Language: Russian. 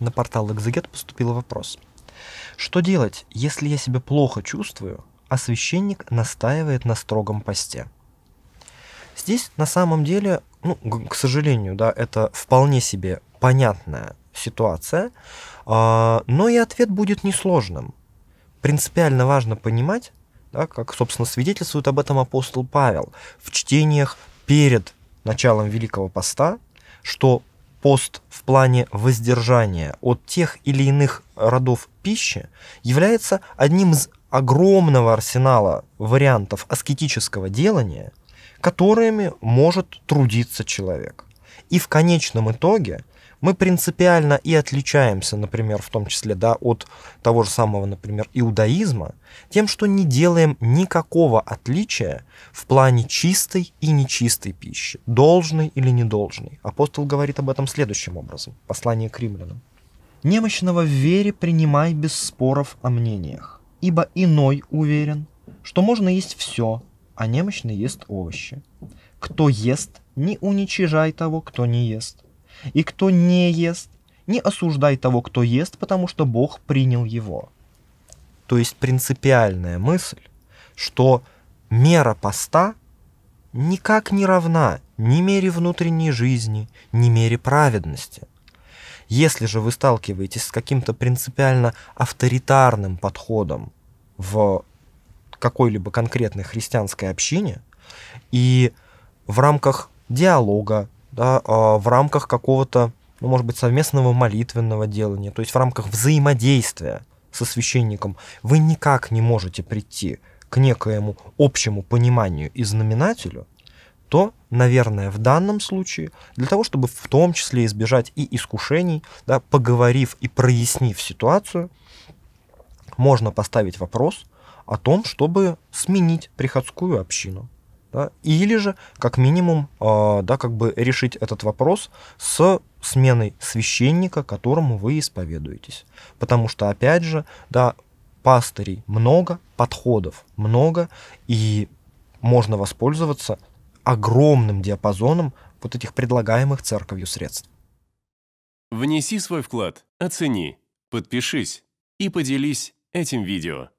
на портал Экзегет поступил вопрос. Что делать, если я себя плохо чувствую, а священник настаивает на строгом посте? Здесь на самом деле, ну, к сожалению, да, это вполне себе понятная ситуация, а, но и ответ будет несложным. Принципиально важно понимать, да, как, собственно, свидетельствует об этом апостол Павел в чтениях перед началом Великого Поста, что пост в плане воздержания от тех или иных родов пищи является одним из огромного арсенала вариантов аскетического делания, которыми может трудиться человек. И в конечном итоге мы принципиально и отличаемся, например, в том числе да, от того же самого, например, иудаизма, тем, что не делаем никакого отличия в плане чистой и нечистой пищи, должной или недолжной. Апостол говорит об этом следующим образом, послание к римлянам. «Немощного в вере принимай без споров о мнениях, ибо иной уверен, что можно есть все, а немощный ест овощи. Кто ест, не уничижай того, кто не ест. И кто не ест, не осуждай того, кто ест, потому что Бог принял его. То есть принципиальная мысль, что мера поста никак не равна ни мере внутренней жизни, ни мере праведности. Если же вы сталкиваетесь с каким-то принципиально авторитарным подходом в какой-либо конкретной христианской общине, и в рамках диалога, да, а, в рамках какого-то, ну, может быть, совместного молитвенного делания, то есть в рамках взаимодействия со священником, вы никак не можете прийти к некоему общему пониманию и знаменателю, то, наверное, в данном случае, для того, чтобы в том числе избежать и искушений, да, поговорив и прояснив ситуацию, можно поставить вопрос о том, чтобы сменить приходскую общину. Да? Или же, как минимум, э, да, как бы решить этот вопрос с сменой священника, которому вы исповедуетесь. Потому что, опять же, да, пастырей много, подходов много, и можно воспользоваться огромным диапазоном вот этих предлагаемых церковью средств. Внеси свой вклад, оцени, подпишись и поделись этим видео.